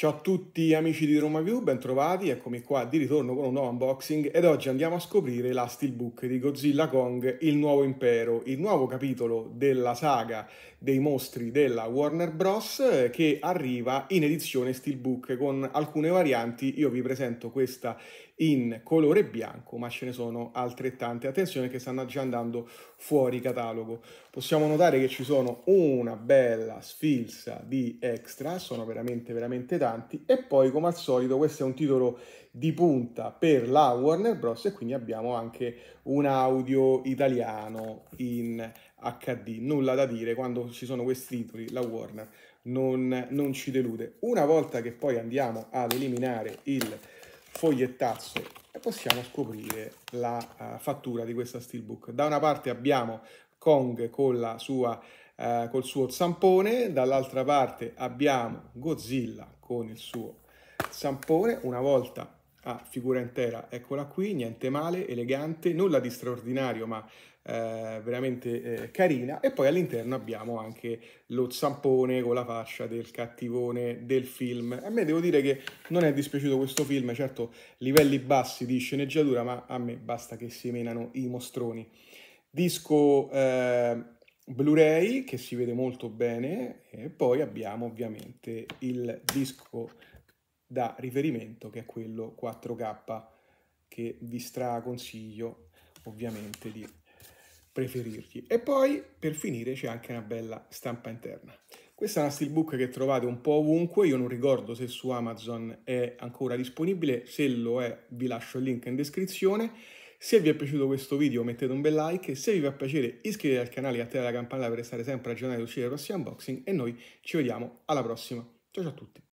Ciao a tutti amici di Roma View, bentrovati, eccomi qua di ritorno con un nuovo unboxing ed oggi andiamo a scoprire la steelbook di Godzilla Kong Il Nuovo Impero, il nuovo capitolo della saga dei mostri della Warner Bros che arriva in edizione steelbook con alcune varianti, io vi presento questa in colore bianco ma ce ne sono altrettante, attenzione che stanno già andando fuori catalogo. Possiamo notare che ci sono una bella sfilza di extra, sono veramente veramente tanti attaccanti e poi come al solito questo è un titolo di punta per la Warner Bros e quindi abbiamo anche un audio italiano in HD, nulla da dire quando ci sono questi titoli la Warner non, non ci delude. Una volta che poi andiamo ad eliminare il fogliettazzo possiamo scoprire la uh, fattura di questa steelbook. Da una parte abbiamo Kong con la sua, uh, col suo zampone, dall'altra parte abbiamo Godzilla con il suo zampone, una volta a figura intera, eccola qui, niente male, elegante, nulla di straordinario ma eh, veramente eh, carina e poi all'interno abbiamo anche lo zampone con la fascia del cattivone del film. A me devo dire che non è dispiaciuto questo film, certo livelli bassi di sceneggiatura ma a me basta che si menano i mostroni. Disco... Eh, Blu-ray che si vede molto bene e poi abbiamo ovviamente il disco da riferimento che è quello 4K che vi straconsiglio ovviamente di preferirgli. E poi per finire c'è anche una bella stampa interna. Questa è una steelbook che trovate un po' ovunque, io non ricordo se su Amazon è ancora disponibile, se lo è vi lascio il link in descrizione se vi è piaciuto questo video mettete un bel like se vi fa piacere iscrivetevi al canale e attivate la campanella per restare sempre aggiornati e uscire dai prossimi unboxing e noi ci vediamo alla prossima. Ciao ciao a tutti!